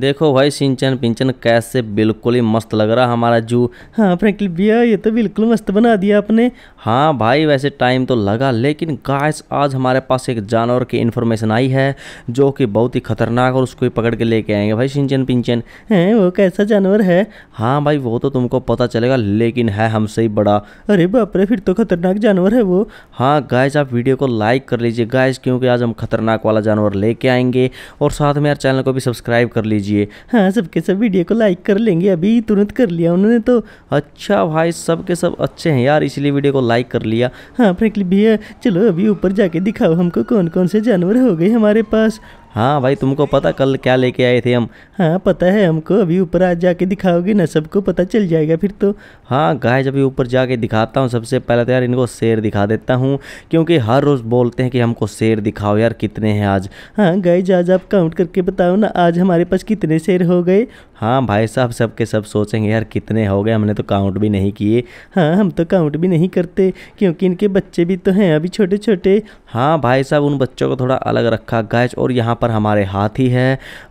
देखो भाई सिंचन पिंचन कैश से बिल्कुल ही मस्त लग रहा हमारा जू हाँ फ्रेंकली भैया ये तो बिल्कुल मस्त बना दिया आपने हाँ भाई वैसे टाइम तो लगा लेकिन गाइस आज हमारे पास एक जानवर की इन्फॉर्मेशन आई है जो कि बहुत ही खतरनाक और उसको ही पकड़ के लेके आएंगे भाई सिंचन पिंचन है वो कैसा जानवर है हाँ भाई वो तो तुमको पता चलेगा लेकिन है हमसे ही बड़ा अरे बापरे फिर तो खतरनाक जानवर है वो हाँ गाइस आप वीडियो को लाइक कर लीजिए गाइस क्योंकि आज हम खतरनाक वाला जानवर लेके आएंगे और साथ में यार चैनल को भी सब्सक्राइब कर लीजिए कीजिए हाँ सबके सब वीडियो को लाइक कर लेंगे अभी तुरंत कर लिया उन्होंने तो अच्छा भाई सब के सब अच्छे हैं यार इसलिए वीडियो को लाइक कर लिया हाँ फ्रेंकली भैया चलो अभी ऊपर जाके दिखाओ हमको कौन कौन से जानवर हो गए हमारे पास हाँ भाई तुमको पता कल क्या लेके आए थे हम हाँ पता है हमको अभी ऊपर आज जाके दिखाओगे ना सबको पता चल जाएगा फिर तो हाँ गाय जब ऊपर जाके दिखाता हूँ सबसे पहले तो यार इनको शेर दिखा देता हूँ क्योंकि हर रोज़ बोलते हैं कि हमको शेर दिखाओ यार कितने हैं आज हाँ गाय आज आप काउंट करके बताओ ना आज हमारे पास कितने शेर हो गए हाँ भाई साहब सब के सब सोचेंगे यार कितने हो गए हमने तो काउंट भी नहीं किए हाँ हम तो काउंट भी नहीं करते क्योंकि इनके बच्चे भी तो हैं अभी छोटे छोटे हाँ भाई साहब उन बच्चों को थोड़ा अलग रखा गैच और यहाँ पर हमारे हाथी है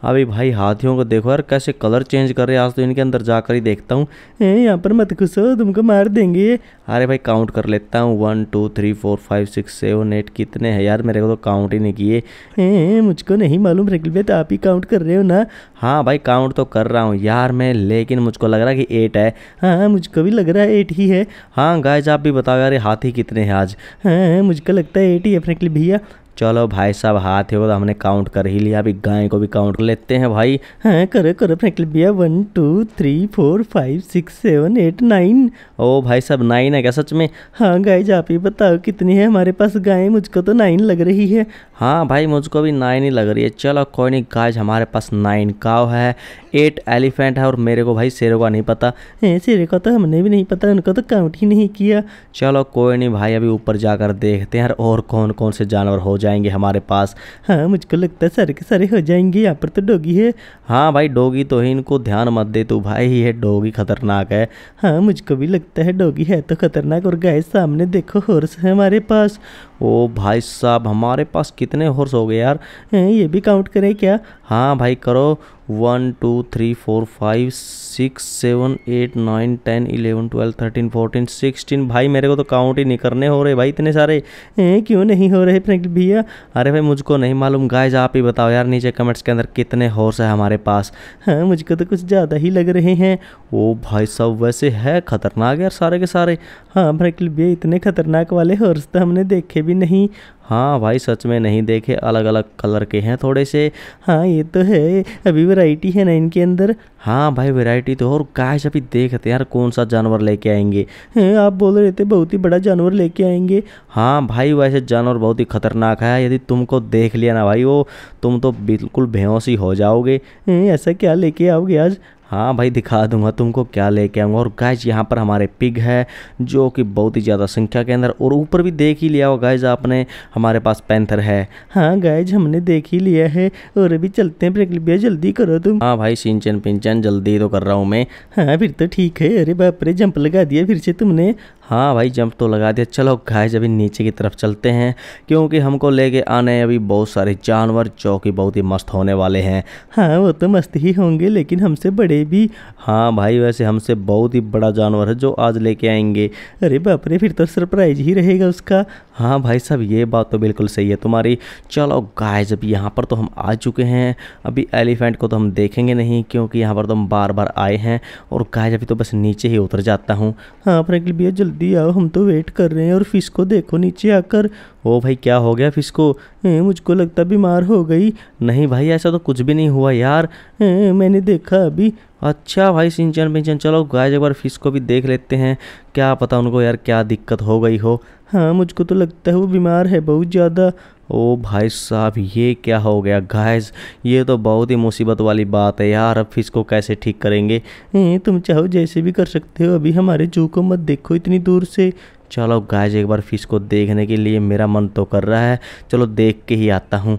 अभी भाई हाथियों को देखो यार कैसे कलर चेंज कर रहे हैं आज तो इनके अंदर जाकर ही देखता हूँ ए यहाँ पर मत घुसो तुमको मार देंगे अरे भाई काउंट कर लेता हूँ one two three four five six seven eight कितने हैं यार मेरे को तो काउंट ही नहीं किए मुझको नहीं मालूम रखिल भाई तो आप ही काउंट कर रहे हो ना हाँ भाई काउंट तो कर रहा हूँ यार मैं लेकिन मुझको लग रहा है कि एट है हाँ मुझको भी लग रहा है एट ही है हाँ गैच आप भी बताओ यार हाथी कितने हैं आज हाँ मुझको लगता है एट ही देखने के भैया चलो भाई साहब हाथ है वो तो हमने काउंट कर ही लिया अभी गाय को भी काउंट कर लेते हैं भाई हाँ करो करो फ्रेंकल भैया one two three four five six seven eight nine ओ भाई साहब नाइन है क्या सच में हाँ गाय आप ही बताओ कितनी है हमारे पास गाय मुझको तो नाइन लग रही है हाँ भाई मुझको भी नाइन ही लग रही है चलो कोई नहीं गाइज हमारे पास नाइन काव है एट एलिफेंट है और मेरे को भाई शेरों का नहीं पता है शेरे का तो हमने भी नहीं पता उनको तो काउंट ही नहीं किया चलो कोई नहीं भाई अभी ऊपर जाकर देखते हैं और कौन कौन से जानवर हो जाए जाएंगे हमारे पास हाँ मुझको लगता है सर के सरे हो जाएंगे यहाँ पर तो डोगी है हाँ भाई डोगी तो है इनको ध्यान मत दे तू भाई ही है डोगी खतरनाक है हाँ मुझको भी लगता है डोगी है तो खतरनाक और गाय सामने देखो हॉर्स है हमारे पास ओ भाई साहब हमारे पास कितने हॉर्स हो गए यार ये भी काउंट करें क्या हाँ भाई करो one two three four five six seven eight nine ten eleven twelve thirteen fourteen sixteen भाई मेरे को तो काउंट ही नहीं करने हो रहे भाई इतने सारे ए, क्यों नहीं हो रहे फ्रेंड भैया अरे भाई मुझको नहीं मालूम गाइज आप ही बताओ यार नीचे कमेंट्स के अंदर कितने हॉर्स है हमारे पास हाँ मुझको तो कुछ ज़्यादा ही लग रहे हैं ओ भाई सब वैसे है ख़तरनाक यार सारे के सारे हाँ फ्रेंड भैया इतने ख़तरनाक वाले हॉर्स तो हमने देखे भी नहीं हाँ भाई सच में नहीं देखे अलग अलग कलर के हैं थोड़े से हाँ ये तो है अभी वैरायटी है ना इनके अंदर हाँ भाई वैरायटी तो और काश अभी देखते यार कौन सा जानवर लेके आएंगे हैं आप बोल रहे थे बहुत ही बड़ा जानवर लेके आएंगे हाँ भाई वैसे जानवर बहुत ही खतरनाक है यदि तुमको देख लिया ना भाई वो तुम तो बिल्कुल बेहोशी हो जाओगे ऐसा क्या लेके आओगे आज हाँ भाई दिखा दूंगा तुमको क्या लेके आऊँगा और गैज यहाँ पर हमारे पिग है जो कि बहुत ही ज़्यादा संख्या के अंदर और ऊपर भी देख ही लिया हो गैज आपने हमारे पास पैंथर है हाँ गैज हमने देख ही लिया है और अभी चलते हैं ब्रेक लिपिया जल्दी करो तुम हाँ भाई सिंचन पिंचन जल्दी तो कर रहा हूँ मैं हाँ फिर तो ठीक है अरे बापरे जंप लगा दिया फिर से तुमने हाँ भाई जंप तो लगा दिया चलो गाइस अभी नीचे की तरफ चलते हैं क्योंकि हमको लेके आने अभी बहुत सारे जानवर जो कि बहुत ही मस्त होने वाले हैं हाँ वो तो मस्त ही होंगे लेकिन हमसे बड़े भी हाँ भाई वैसे हमसे बहुत ही बड़ा जानवर है जो आज लेके आएंगे अरे बाप रे फिर तो सरप्राइज ही रहेगा उसका हाँ भाई साहब ये बात तो बिल्कुल सही है तुम्हारी चलो गाय जब यहाँ पर तो हम आ चुके हैं अभी एलिफेंट को तो हम देखेंगे नहीं क्योंकि यहाँ पर तो हम बार बार आए हैं और गाय अभी तो बस नीचे ही उतर जाता हूँ हाँ फ्रेंकली भैया जल्दी जल्दी आओ हम तो वेट कर रहे हैं और फिश को देखो नीचे आकर ओ भाई क्या हो गया फिश को ए, मुझको लगता बीमार हो गई नहीं भाई ऐसा तो कुछ भी नहीं हुआ यार ए, मैंने देखा अभी अच्छा भाई सिंचन पिंचन चलो गाय एक बार फिश को भी देख लेते हैं क्या पता उनको यार क्या दिक्कत हो गई हो हाँ मुझको तो लगता है वो बीमार है बहुत ज़्यादा ओ भाई साहब ये क्या हो गया गाइस ये तो बहुत ही मुसीबत वाली बात है यार अब इसको कैसे ठीक करेंगे ए, तुम चाहो जैसे भी कर सकते हो अभी हमारे जू को मत देखो इतनी दूर से चलो गाइस एक बार फिश को देखने के लिए मेरा मन तो कर रहा है चलो देख के ही आता हूँ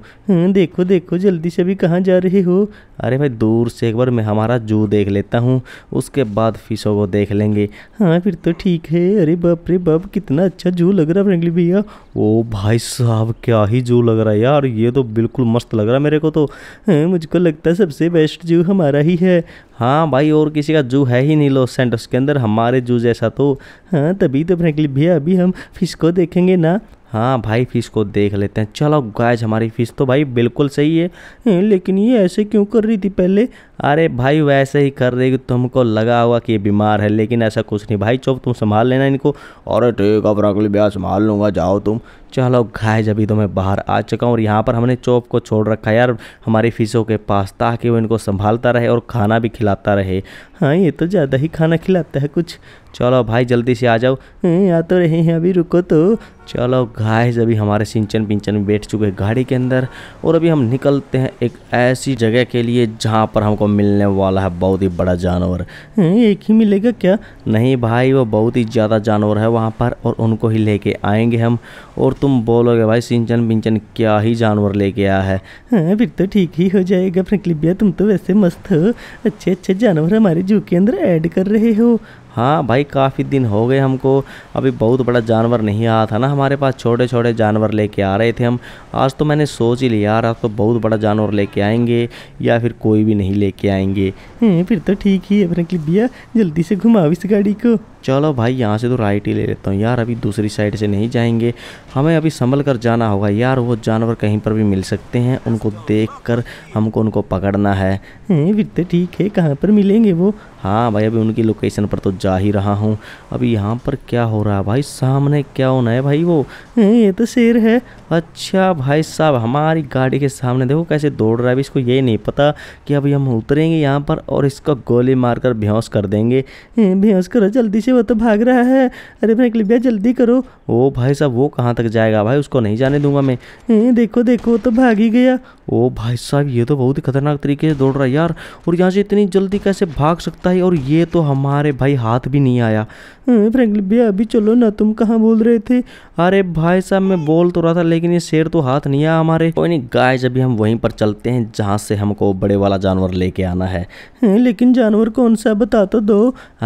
देखो देखो जल्दी से अभी कहाँ जा रहे हो अरे भाई दूर से एक बार मैं हमारा जू देख लेता हूँ उसके बाद फिशों को देख लेंगे हाँ फिर तो ठीक है अरे बाप रे बाप कितना अच्छा जू लग रहा है फ्रेंकली भैया ओ भाई साहब क्या ही जू लग रहा है यार ये तो बिल्कुल मस्त लग रहा है मेरे को तो हाँ, मुझको लगता है सबसे बेस्ट जू हमारा ही है हाँ भाई और किसी का जू है ही नहीं लो सेंटर्स के अंदर हमारे जू जैसा तो हाँ तभी तो फ्रेंकली भैया अभी हम फिश को देखेंगे ना हाँ भाई फ़िश को देख लेते हैं चलो गायज हमारी फ़िश तो भाई बिल्कुल सही है हम्म, लेकिन ये ऐसे क्यों कर रही थी पहले अरे भाई वैसे ही कर रही तुमको लगा हुआ कि ये बीमार है लेकिन ऐसा कुछ नहीं भाई चुप तुम संभाल लेना इनको और ठीक है ब्राकली ब्याह संभाल लूँगा जाओ तुम चलो गाइज जब तो मैं बाहर आ चुका हूँ और यहाँ पर हमने चौप को छोड़ रखा है यार हमारी फीसों के पास ताकि वो इनको संभालता रहे और खाना भी खिलाता रहे हाँ ये तो ज़्यादा ही खाना खिलाता है कुछ चलो भाई जल्दी से आ जाओ आ तो रहे हैं अभी रुको तो चलो घाय अभी हमारे सिंचन पिंचन में बैठ चुके गाड़ी के अंदर और अभी हम निकलते हैं एक ऐसी जगह के लिए जहाँ पर हमको मिलने वाला है बहुत ही बड़ा जानवर एक ही मिलेगा क्या नहीं भाई वो बहुत ही ज़्यादा जानवर है वहाँ पर और उनको ही लेके आएंगे हम और तुम बोलोगे भाई सिंचन बिंचन क्या ही जानवर लेके आया है हाँ फिर तो ठीक ही हो जाएगा फ्रेंकली भैया तुम तो वैसे मस्त हो अच्छे अच्छे जानवर हमारे जू के अंदर ऐड कर रहे हो हाँ भाई काफ़ी दिन हो गए हमको अभी बहुत बड़ा जानवर नहीं आया था ना हमारे पास छोटे छोटे जानवर लेके आ रहे थे हम आज तो मैंने सोच ही लिया यार आज तो बहुत बड़ा जानवर लेके आएंगे या फिर कोई भी नहीं लेके आएंगे हाँ, फिर तो ठीक ही है फ्रेंकली जल्दी से घुमाओ इस गाड़ी को चलो भाई यहाँ से तो राइट ही ले लेता हूँ यार अभी दूसरी साइड से नहीं जाएंगे हमें अभी संभल कर जाना होगा यार वो जानवर कहीं पर भी मिल सकते हैं उनको देख कर हमको उनको पकड़ना है फिर ठीक है कहाँ पर मिलेंगे वो हाँ भाई अभी उनकी लोकेशन पर तो जा ही रहा हूँ अभी यहाँ पर क्या हो रहा है भाई सामने क्या होना है भाई वो ये तो शेर है अच्छा भाई साहब हमारी गाड़ी के सामने देखो कैसे दौड़ रहा है अभी इसको ये नहीं पता कि अभी हम उतरेंगे यहाँ पर और इसका गोली मारकर भ्यांस कर देंगे भ्यांस करो जल्दी से पीछे वो तो भाग रहा है अरे भाई भैया जल्दी करो ओ भाई साहब वो कहाँ तक जाएगा भाई उसको नहीं जाने दूंगा मैं ए, देखो देखो तो भाग ही गया ओ भाई साहब ये तो बहुत ही खतरनाक तरीके से दौड़ रहा है यार और यहाँ से इतनी जल्दी कैसे भाग सकता है और ये तो हमारे भाई हाथ भी नहीं आया हम्म, फ्रेंकली भैया अभी चलो ना तुम कहाँ बोल रहे थे अरे भाई साहब मैं बोल तो रहा था लेकिन ये शेर तो हाथ नहीं आया हमारे कोई नहीं गाय जब हम वहीं पर चलते हैं जहाँ से हमको बड़े वाला जानवर लेके आना है हम्म, लेकिन जानवर कौन सा बता तो दो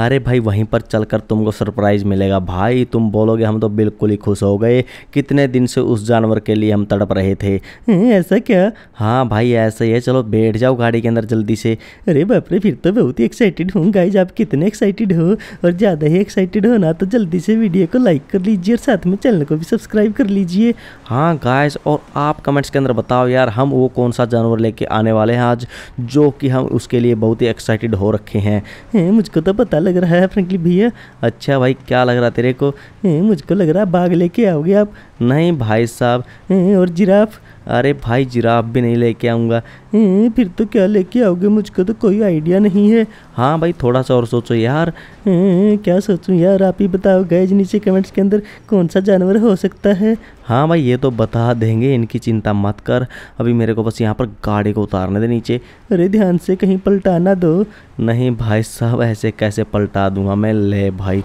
अरे भाई वहीं पर चलकर तुमको सरप्राइज मिलेगा भाई तुम बोलोगे हम तो बिल्कुल ही खुश हो गए कितने दिन से उस जानवर के लिए हम तड़प रहे थे हम्म, ऐसा क्या हाँ भाई ऐसा ही है चलो बैठ जाओ गाड़ी के अंदर जल्दी से अरे बापरे फिर तो बहुत ही एक्साइटेड हूँ गाइज आप कितने एक्साइटेड हो और ज़्यादा ही एक्साइटेड रिलेटेड हो ना तो जल्दी से वीडियो को लाइक कर लीजिए और साथ में चैनल को भी सब्सक्राइब कर लीजिए हाँ गाइस और आप कमेंट्स के अंदर बताओ यार हम वो कौन सा जानवर लेके आने वाले हैं आज जो कि हम उसके लिए बहुत ही एक्साइटेड हो रखे हैं ए, मुझको तो पता लग रहा है फ्रेंकली भैया अच्छा भाई क्या लग रहा तेरे को ए, मुझको लग रहा है बाघ लेके आओगे आप नहीं भाई साहब और जिराफ अरे भाई जिराफ भी नहीं लेके आऊँगा फिर तो क्या लेके आओगे मुझको तो कोई आइडिया नहीं है हाँ भाई थोड़ा सा और सोचो यार क्या सोचूं यार आप ही बताओ गए नीचे कमेंट्स के अंदर कौन सा जानवर हो सकता है हाँ भाई ये तो बता देंगे इनकी चिंता मत कर अभी मेरे को बस यहाँ पर गाड़ी को उतारने दे नीचे अरे ध्यान से कहीं पलटाना दो नहीं भाई साहब ऐसे कैसे पलटा दूंगा मैं ले भाई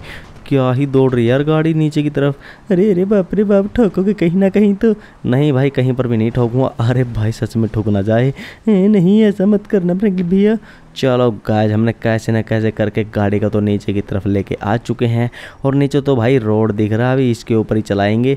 क्या ही दौड़ रही है यार गाड़ी नीचे की तरफ अरे अरे बाप रे बाप ठोकोगे कहीं ना कहीं तो नहीं भाई कहीं पर भी नहीं ठोकूंगा अरे भाई सच में ठोक ना जाए नहीं ऐसा मत करना भैया चलो गाइज हमने कैसे ना कैसे करके गाड़ी का तो नीचे की तरफ लेके आ चुके हैं और नीचे तो भाई रोड दिख रहा अभी इसके ऊपर ही चलाएंगे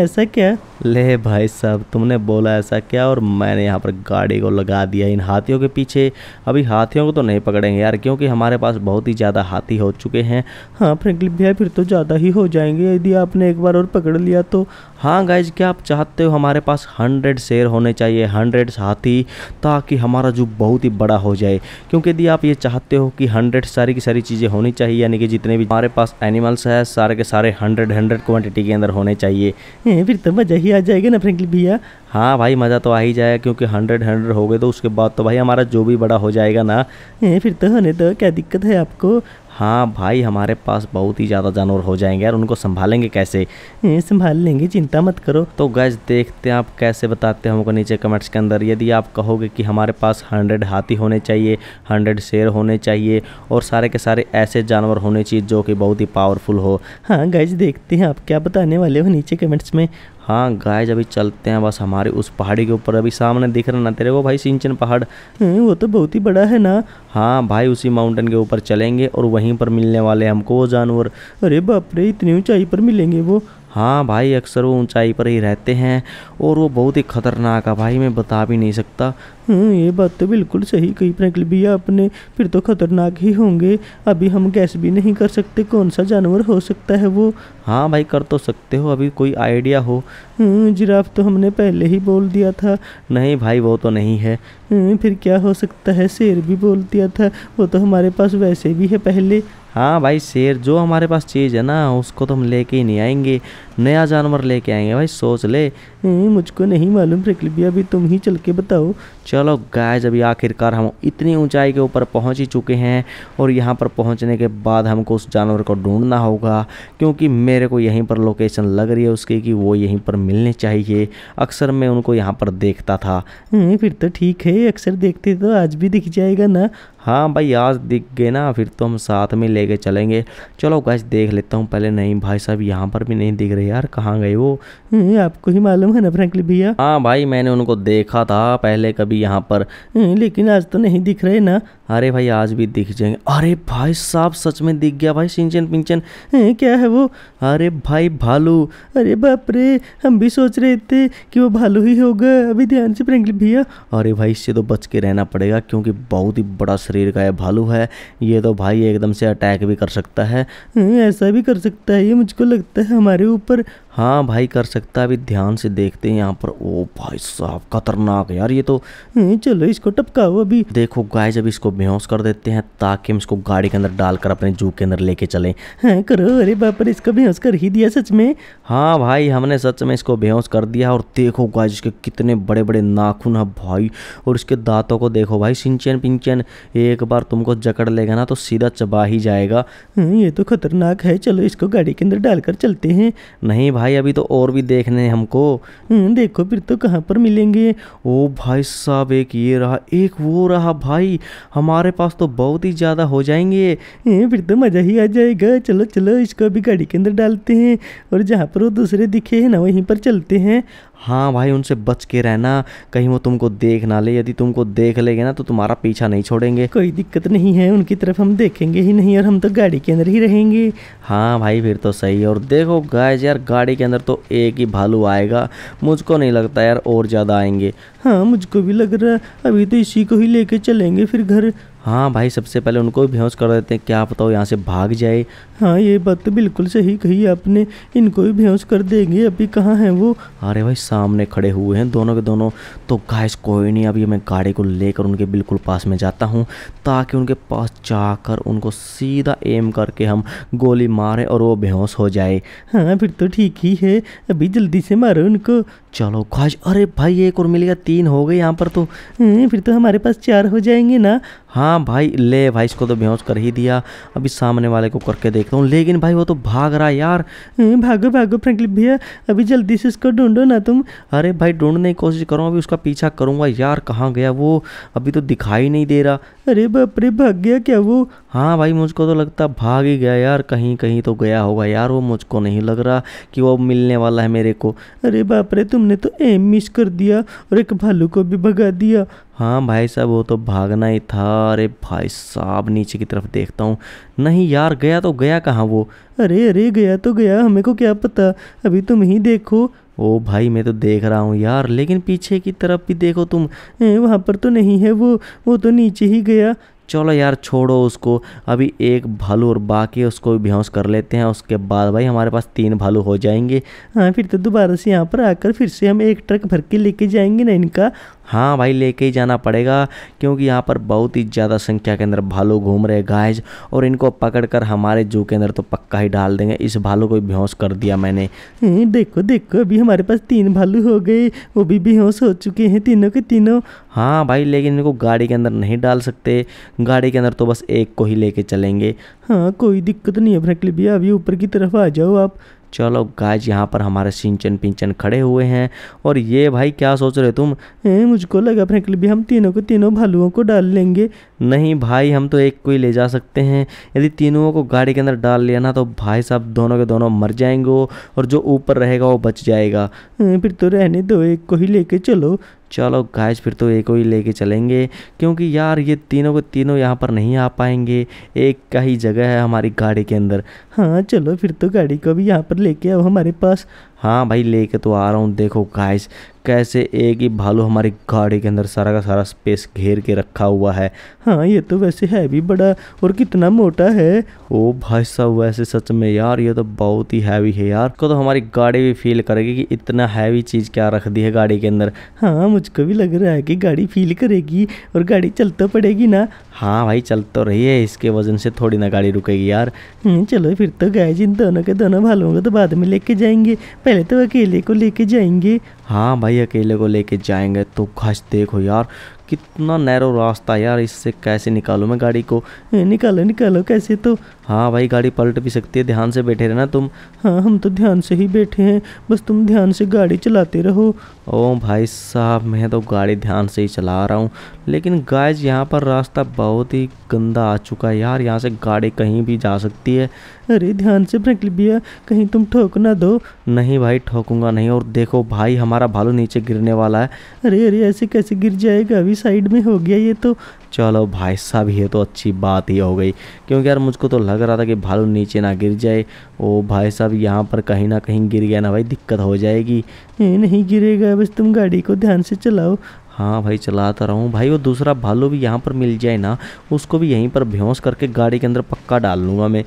ऐसा क्या ले भाई साहब तुमने बोला ऐसा क्या और मैंने यहाँ पर गाड़ी को लगा दिया इन हाथियों के पीछे अभी हाथियों को तो नहीं पकड़ेंगे यार क्योंकि हमारे पास बहुत ही ज़्यादा हाथी हो चुके हैं हाँ फ्रेंकली भैया फिर तो ज़्यादा ही हो जाएंगे यदि आपने एक बार और पकड़ लिया तो हाँ गाइज क्या आप चाहते हो हमारे पास हंड्रेड शेर होने चाहिए हंड्रेड हाथी ताकि हमारा जू बहुत ही बड़ा हो जाए क्योंकि यदि आप ये चाहते हो कि हंड्रेड सारी की सारी चीज़ें होनी चाहिए यानी कि जितने भी हमारे पास एनिमल्स है सारे के सारे हंड्रेड हंड्रेड क्वान्टिटी के अंदर होने चाहिए फिर तो मज़ा ही आ जाएगा ना फ्रेंकली भैया हाँ भाई मज़ा तो आ ही जाएगा क्योंकि हंड्रेड हंड्रेड हो गए तो उसके बाद तो भाई हमारा जो भी बड़ा हो जाएगा ना फिर तो होने तो क्या दिक्कत है आपको हाँ भाई हमारे पास बहुत ही ज़्यादा जानवर हो जाएंगे यार उनको संभालेंगे कैसे संभाल लेंगे चिंता मत करो तो गैस देखते हैं आप कैसे बताते हैं हमको नीचे कमेंट्स के अंदर यदि आप कहोगे कि हमारे पास हंड्रेड हाथी होने चाहिए हंड्रेड शेर होने चाहिए और सारे के सारे ऐसे जानवर होने चाहिए जो कि बहुत ही पावरफुल हो हाँ गैज देखते हैं आप क्या बताने वाले हो नीचे कमेंट्स में हाँ गाइज अभी चलते हैं बस हमारे उस पहाड़ी के ऊपर अभी सामने दिख रहा ना तेरे को भाई सिंचन पहाड़ वो तो बहुत ही बड़ा है ना हाँ भाई उसी माउंटेन के ऊपर चलेंगे और वहीं पर मिलने वाले हमको वो जानवर अरे बाप रे इतनी ऊंचाई पर मिलेंगे वो हाँ भाई अक्सर वो ऊंचाई पर ही रहते हैं और वो बहुत ही ख़तरनाक है भाई मैं बता भी नहीं सकता हाँ, ये बात तो बिल्कुल सही कही फ्रैंकल भैया आपने फिर तो ख़तरनाक ही होंगे अभी हम गैस भी नहीं कर सकते कौन सा जानवर हो सकता है वो हाँ भाई कर तो सकते हो अभी कोई आइडिया हो हाँ, जिराफ तो हमने पहले ही बोल दिया था नहीं भाई वो तो नहीं है हाँ, फिर क्या हो सकता है शेर भी बोल दिया था वो तो हमारे पास वैसे भी है पहले हाँ भाई शेर जो हमारे पास चीज़ है ना उसको तो हम लेके ही नहीं आएंगे नया जानवर लेके आएंगे भाई सोच ले हम्म, मुझको नहीं मालूम प्रक्लिया अभी तुम ही चल के बताओ चलो गायज अभी आखिरकार हम इतनी ऊंचाई के ऊपर पहुंच ही चुके हैं और यहाँ पर पहुंचने के बाद हमको उस जानवर को ढूंढना होगा क्योंकि मेरे को यहीं पर लोकेशन लग रही है उसकी कि वो यहीं पर मिलने चाहिए अक्सर मैं उनको यहाँ पर देखता था हम्म, फिर तो ठीक है अक्सर देखते तो आज भी दिख जाएगा ना हाँ भाई आज दिख गए ना फिर तो हम साथ में लेके चलेंगे चलो गैस देख लेता हूँ पहले नहीं भाई साहब यहाँ पर भी नहीं दिख रहे यार कहाँ गए वो आपको ही मालूम है ना फ्रेंकली भैया हाँ भाई मैंने उनको देखा था पहले कभी यहाँ पर लेकिन आज तो नहीं दिख रहे ना अरे भाई आज भी दिख जाएंगे अरे भाई साहब सच में दिख गया भाई सिंचन पिंचन क्या है वो अरे भाई भालू अरे बाप रे हम भी सोच रहे थे कि वो भालू ही होगा अभी ध्यान से प्रेंगल भैया अरे भाई इससे तो बच के रहना पड़ेगा क्योंकि बहुत ही बड़ा शरीर का है भालू है ये तो भाई एकदम से अटैक भी कर सकता है ऐसा भी कर सकता है ये मुझको लगता है हमारे ऊपर हाँ भाई कर सकता है अभी ध्यान से देखते हैं यहाँ पर ओ भाई साहब खतरनाक यार ये तो चलो इसको टपकाओ अभी देखो गाय जब इसको बेहोश कर देते हैं ताकि हम इसको गाड़ी के अंदर डालकर अपने जू के अंदर लेके चले हैं हाँ, करो अरे बाप रे इसको बेहोश कर ही दिया सच में हाँ भाई हमने सच में इसको बेहोश कर दिया और देखो गाइज इसके कितने बड़े बड़े नाखून है भाई और इसके दांतों को देखो भाई सिंचन पिंचन एक बार तुमको जकड़ लेगा ना तो सीधा चबा ही जाएगा हाँ, ये तो खतरनाक है चलो इसको गाड़ी के अंदर डालकर चलते हैं नहीं भाई अभी तो और भी देखने हैं हमको हाँ, देखो फिर तो कहाँ पर मिलेंगे ओ भाई साहब एक ये रहा एक वो रहा भाई हम हमारे पास तो बहुत ही ज़्यादा हो जाएंगे फिर तो मज़ा ही आ जाएगा चलो चलो इसको अभी गाड़ी के अंदर डालते हैं और जहाँ पर वो दूसरे दिखे हैं ना वहीं पर चलते हैं हाँ भाई उनसे बच के रहना कहीं वो तुमको देख ना ले यदि तुमको देख लेंगे ना तो तुम्हारा पीछा नहीं छोड़ेंगे कोई दिक्कत नहीं है उनकी तरफ हम देखेंगे ही नहीं और हम तो गाड़ी के अंदर ही रहेंगे हाँ भाई फिर तो सही और देखो गाय यार गाड़ी के अंदर तो एक ही भालू आएगा मुझको नहीं लगता यार और ज़्यादा आएंगे हाँ मुझको भी लग रहा है अभी तो इसी को ही लेके चलेंगे फिर घर हाँ भाई सबसे पहले उनको भी बेहोश कर देते हैं क्या पता हो यहाँ से भाग जाए हाँ ये बात तो बिल्कुल सही कही आपने इनको भी बेहोश कर देंगे अभी कहाँ हैं वो अरे भाई सामने खड़े हुए हैं दोनों के दोनों तो गाइस कोई नहीं अभी मैं गाड़ी को लेकर उनके बिल्कुल पास में जाता हूँ ताकि उनके पास जाकर उनको सीधा एम करके हम गोली मारें और वो बेहोश हो जाए हाँ फिर तो ठीक ही है अभी जल्दी से मारो उनको चलो ख्वाहिश अरे भाई एक और मिल गया तीन हो गए यहाँ पर तो हम्म, फिर तो हमारे पास चार हो जाएंगे ना हाँ भाई ले भाई इसको तो बेहोश कर ही दिया अभी सामने वाले को करके देखता हूँ लेकिन भाई वो तो भाग रहा है यार हम्म, भागो भागो फ्रेंकली भैया अभी जल्दी से इसको ढूंढो ना तुम अरे भाई ढूंढने की कोशिश करो अभी उसका पीछा करूँगा यार कहाँ गया वो अभी तो दिखाई नहीं दे रहा अरे बाप रे भाग गया क्या वो हाँ भाई मुझको तो लगता भाग ही गया यार कहीं कहीं तो गया होगा यार वो मुझको नहीं लग रहा कि वो मिलने वाला है मेरे को अरे बाप रे तुम हमने तो एम मिस कर दिया और एक भालू को भी भगा दिया हाँ भाई साहब वो तो भागना ही था अरे भाई साहब नीचे की तरफ देखता हूँ नहीं यार गया तो गया कहाँ वो अरे अरे गया तो गया हमें को क्या पता अभी तुम ही देखो ओ भाई मैं तो देख रहा हूँ यार लेकिन पीछे की तरफ भी देखो तुम ए, वहाँ पर तो नहीं है वो वो तो नीचे ही गया चलो यार छोड़ो उसको अभी एक भालू और बाकी उसको बेहोश कर लेते हैं उसके बाद भाई हमारे पास तीन भालू हो जाएंगे हाँ फिर तो दोबारा से यहाँ पर आकर फिर से हम एक ट्रक भर के लेके जाएंगे ना इनका हाँ भाई लेके ही जाना पड़ेगा क्योंकि यहाँ पर बहुत ही ज़्यादा संख्या के अंदर भालू घूम रहे गायज और इनको पकड़ कर हमारे जू के अंदर तो पक्का ही डाल देंगे इस भालू को बेहोश कर दिया मैंने देखो देखो अभी हमारे पास तीन भालू हो गए वो भी बेहोश हो चुके हैं तीनों के तीनों हाँ भाई लेकिन इनको गाड़ी के अंदर नहीं डाल सकते गाड़ी के अंदर तो बस एक को ही ले चलेंगे हाँ कोई दिक्कत नहीं है फ्रेंकली भैया अभी ऊपर की तरफ आ जाओ आप चलो गाइज यहाँ पर हमारे सिंचन पिंचन खड़े हुए हैं और ये भाई क्या सोच रहे तुम ए, मुझको लगा फ्रेंकली भी हम तीनों को तीनों भालुओं को डाल लेंगे नहीं भाई हम तो एक को ही ले जा सकते हैं यदि तीनों को गाड़ी के अंदर डाल लिया ना तो भाई साहब दोनों के दोनों मर जाएंगे और जो ऊपर रहेगा वो बच जाएगा ए, फिर तो रहने दो एक को ही लेके चलो चलो गाइस फिर तो एक ही लेके चलेंगे क्योंकि यार ये तीनों को तीनों यहाँ पर नहीं आ पाएंगे एक का ही जगह है हमारी गाड़ी के अंदर हाँ चलो फिर तो गाड़ी को भी यहाँ पर लेके आओ हमारे पास हाँ भाई लेके तो आ रहा हूँ देखो गाइस कैसे एक ही भालू हमारी गाड़ी के अंदर सारा का सारा स्पेस घेर के रखा हुआ है हाँ ये तो वैसे है भी बड़ा और कितना मोटा है ओ भाई साहब वैसे सच में यार ये तो बहुत ही हैवी है यार को तो हमारी गाड़ी भी फील करेगी कि इतना हैवी चीज़ क्या रख दी है गाड़ी के अंदर हाँ मुझको भी लग रहा है कि गाड़ी फील करेगी और गाड़ी चल तो पड़ेगी ना हाँ भाई चल तो रही है इसके वजन से थोड़ी ना गाड़ी रुकेगी यार हम्म, चलो फिर तो गाय जिन दोनों के दोनों भालुओं को तो बाद में लेके जाएंगे पहले तो अकेले को लेके जाएंगे हाँ भाई अकेले को लेके जाएंगे तो खास देखो यार कितना नैरो रास्ता यार इससे कैसे निकालूँ मैं गाड़ी को निकालो निकालो कैसे तो हाँ भाई गाड़ी पलट भी सकती है ध्यान से बैठे रहना तुम हाँ हम तो ध्यान से ही बैठे हैं बस तुम ध्यान से गाड़ी चलाते रहो ओ भाई साहब मैं तो गाड़ी ध्यान से ही चला रहा हूँ लेकिन गाइज यहाँ पर रास्ता बहुत ही गंदा आ चुका है यार यहाँ से गाड़ी कहीं भी जा सकती है अरे ध्यान से फ्रेंकली भैया कहीं तुम ठोक ना दो नहीं भाई ठोकूंगा नहीं और देखो भाई हमारा भालू नीचे गिरने वाला है अरे अरे ऐसे कैसे गिर जाएगा अभी भी साइड में हो गया ये तो चलो भाई साहब ये तो अच्छी बात ही हो गई क्योंकि यार मुझको तो लग रहा था कि भालू नीचे ना गिर जाए ओ भाई साहब यहाँ पर कहीं ना कहीं गिर गया ना भाई दिक्कत हो जाएगी ये नहीं गिरेगा बस तुम गाड़ी को ध्यान से चलाओ हाँ भाई चलाता रहूँ भाई वो दूसरा भालू भी यहाँ पर मिल जाए ना उसको भी यहीं पर भौंस करके गाड़ी के अंदर पक्का डाल लूँगा मैं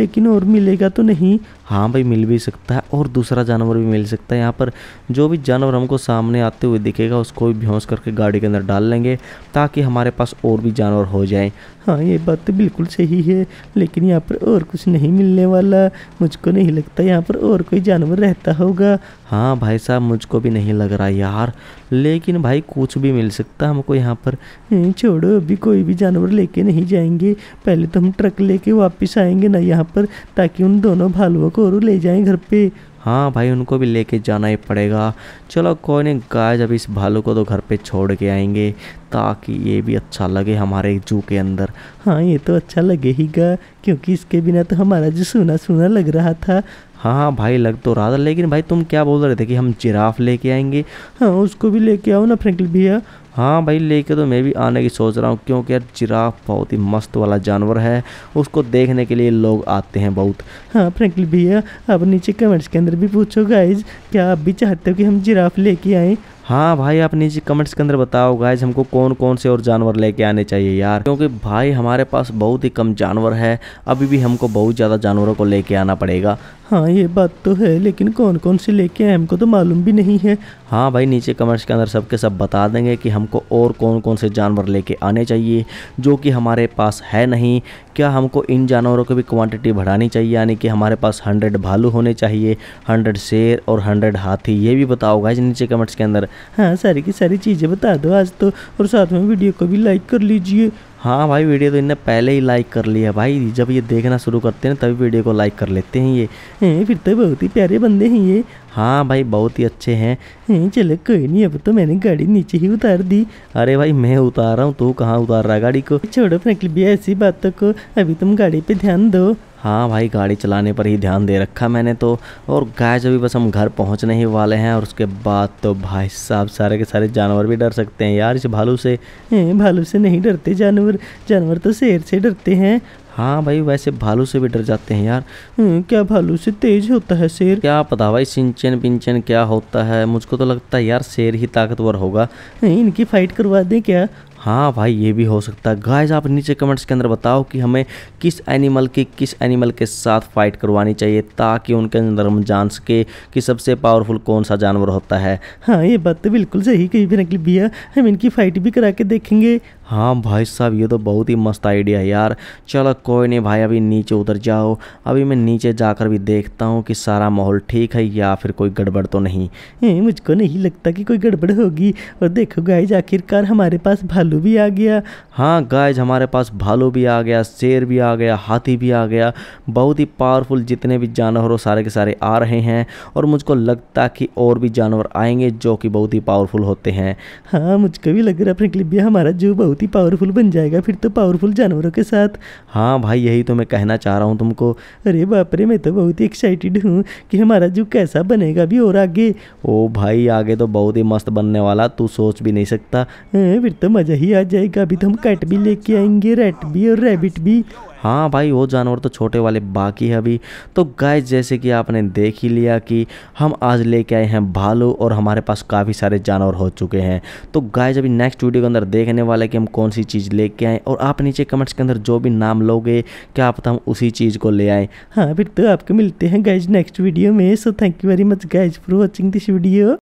लेकिन और मिलेगा तो नहीं हाँ भाई मिल भी सकता है और दूसरा जानवर भी मिल सकता है यहाँ पर जो भी जानवर हमको सामने आते हुए दिखेगा उसको भी भ्योंस करके गाड़ी के अंदर डाल लेंगे ताकि हमारे पास और भी जानवर हो जाए हाँ ये बात तो बिल्कुल सही है लेकिन यहाँ पर और कुछ नहीं मिलने वाला मुझको नहीं लगता यहाँ पर और कोई जानवर रहता होगा हाँ भाई साहब मुझको भी नहीं लग रहा यार लेकिन भाई कुछ भी मिल सकता हमको यहाँ पर हम्म, छोड़ो अभी कोई भी जानवर लेके नहीं जाएंगे पहले तो हम ट्रक लेके वापस आएंगे ना यहाँ पर ताकि उन दोनों भालुओं को को ले जाएं घर पे हाँ भाई उनको भी लेके जाना ही पड़ेगा चलो कोई नहीं गाय जब इस भालू को तो घर पे छोड़ के आएंगे ताकि ये भी अच्छा लगे हमारे जू के अंदर हाँ ये तो अच्छा लगे गा क्योंकि इसके बिना तो हमारा जो सोना सोना लग रहा था हाँ भाई लग तो रहा था लेकिन भाई तुम क्या बोल रहे थे कि हम जिराफ लेके आएंगे हाँ उसको भी लेके आओ ना फ्रेंकली भैया हाँ भाई लेके तो मैं भी आने की सोच रहा हूँ क्योंकि यार जिराफ बहुत ही मस्त वाला जानवर है उसको देखने के लिए लोग आते हैं बहुत हाँ फ्रेंकली भैया आप नीचे कमेंट्स के अंदर भी पूछो गाइज क्या आप भी चाहते हो कि हम जिराफ लेके आएँ हाँ भाई आप नीचे कमेंट्स के अंदर बताओ गाइज हमको कौन कौन से और जानवर लेके आने चाहिए यार क्योंकि भाई हमारे पास बहुत ही कम जानवर है अभी भी हमको बहुत ज़्यादा जानवरों को लेके आना पड़ेगा हाँ ये बात तो है लेकिन कौन कौन से लेके आए हमको तो मालूम भी नहीं है हाँ भाई नीचे कमेंट्स के अंदर सबके सब बता देंगे कि हमको और कौन कौन से जानवर लेके आने चाहिए जो कि हमारे पास है नहीं क्या हमको इन जानवरों की भी क्वांटिटी बढ़ानी चाहिए यानी कि हमारे पास हंड्रेड भालू होने चाहिए हंड्रेड शेर और हंड्रेड हाथी ये भी बताओ भाई नीचे कमेंट्स के अंदर हाँ सारी की सारी चीज़ें बता दो आज तो और साथ में वीडियो को भी लाइक कर लीजिए हाँ भाई वीडियो तो इनने पहले ही लाइक कर लिया भाई जब ये देखना शुरू करते हैं तभी वीडियो को लाइक कर लेते हैं ये हैं फिर तो बहुत ही प्यारे बंदे हैं ये हाँ भाई बहुत ही अच्छे हैं हैं चलो कोई नहीं अब तो मैंने गाड़ी नीचे ही उतार दी अरे भाई मैं उतार रहा हूँ तू तो कहाँ उतार रहा गाड़ी को छोड़ो फ्रेंकली भी ऐसी बातों को अभी तुम गाड़ी पर ध्यान दो हाँ भाई गाड़ी चलाने पर ही ध्यान दे रखा मैंने तो और गाय अभी बस हम घर पहुँचने ही वाले हैं और उसके बाद तो भाई साहब सारे के सारे जानवर भी डर सकते हैं यार इस भालू से भालू से नहीं डरते जानवर जानवर तो शेर से डरते हैं हाँ भाई वैसे भालू से भी डर जाते हैं यार हम्म, क्या भालू से तेज होता है शेर क्या पता भाई सिंचन पिंचन क्या होता है मुझको तो लगता है यार शेर ही ताकतवर होगा इनकी फाइट करवा दें क्या हाँ भाई ये भी हो सकता है गाइज आप नीचे कमेंट्स के अंदर बताओ कि हमें किस एनिमल की किस एनिमल के साथ फाइट करवानी चाहिए ताकि उनके अंदर हम जान सके कि सबसे पावरफुल कौन सा जानवर होता है हाँ ये बात तो बिल्कुल सही कही भी निकली भैया हम इनकी फाइट भी करा के देखेंगे हाँ भाई साहब ये तो बहुत ही मस्त आइडिया है यार चलो कोई नहीं भाई अभी नीचे उतर जाओ अभी मैं नीचे जाकर भी देखता हूँ कि सारा माहौल ठीक है या फिर कोई गड़बड़ तो नहीं मुझको नहीं लगता कि कोई गड़बड़ होगी और देखो गाइज आखिरकार हमारे पास भालू भालू भी आ गया हाँ गाइज हमारे पास भालू भी आ गया शेर भी आ गया हाथी भी आ गया बहुत ही पावरफुल जितने भी जानवर हो सारे के सारे आ रहे हैं और मुझको लगता कि और भी जानवर आएंगे जो कि बहुत ही पावरफुल होते हैं हाँ मुझको भी लग रहा है अपने भी हमारा जू बहुत ही पावरफुल बन जाएगा फिर तो पावरफुल जानवरों के साथ हाँ भाई यही तो मैं कहना चाह रहा हूँ तुमको अरे बापरे मैं तो बहुत ही एक्साइटेड हूँ कि हमारा जू कैसा बनेगा अभी और आगे ओ भाई आगे तो बहुत ही मस्त बनने वाला तू सोच भी नहीं सकता हाँ, फिर तो मज़ा सही आ जाएगा अभी तो हम कैट भी लेके आएंगे रेट भी और रेबिट भी हाँ भाई वो जानवर तो छोटे वाले बाकी है अभी तो गाय जैसे कि आपने देख ही लिया कि हम आज लेके आए हैं भालू और हमारे पास काफ़ी सारे जानवर हो चुके हैं तो गाय अभी नेक्स्ट वीडियो के अंदर देखने वाले कि हम कौन सी चीज़ लेके आए और आप नीचे कमेंट्स के अंदर जो भी नाम लोगे क्या आप तो हम उसी चीज़ को ले आए हाँ फिर तो आपको मिलते हैं गाइज नेक्स्ट वीडियो में so thank you very much guys for watching this video